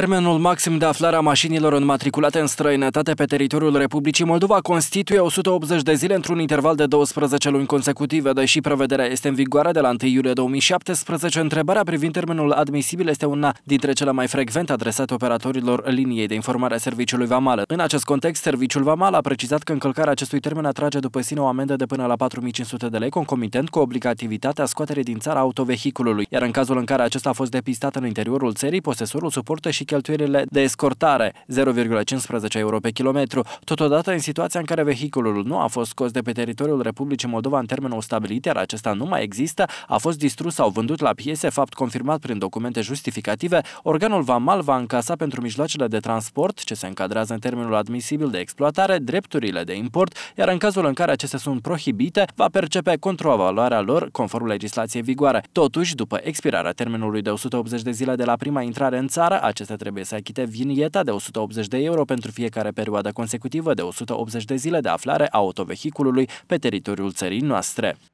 Termenul maxim de aflare a mașinilor înmatriculate în străinătate pe teritoriul Republicii Moldova constituie 180 de zile într-un interval de 12 luni consecutive, deși prevederea este în vigoare de la 1 iulie 2017. Întrebarea privind termenul admisibil este una dintre cele mai frecvente adresate operatorilor liniei de informare a Serviciului Vamal. În acest context, Serviciul Vamal a precizat că încălcarea acestui termen atrage după sine o amendă de până la 4500 de lei, concomitent cu obligativitatea scoaterii din țara autovehiculului, iar în cazul în care acesta a fost depistat în interiorul țării, posesorul suportă și și cheltuielile de escortare, 0,15 euro pe kilometru, totodată în situația în care vehiculul nu a fost scos de pe teritoriul Republicii Moldova în termenul stabilit, iar acesta nu mai există, a fost distrus sau vândut la piese, fapt confirmat prin documente justificative, organul VAMAL va încasa pentru mijloacele de transport, ce se încadrează în termenul admisibil de exploatare, drepturile de import, iar în cazul în care acestea sunt prohibite, va percepe controvaloarea lor conform legislației vigoare. Totuși, după expirarea termenului de 180 de zile de la prima intrare în țară, aceste acesta trebuie să achite vinieta de 180 de euro pentru fiecare perioadă consecutivă de 180 de zile de aflare a autovehiculului pe teritoriul țării noastre.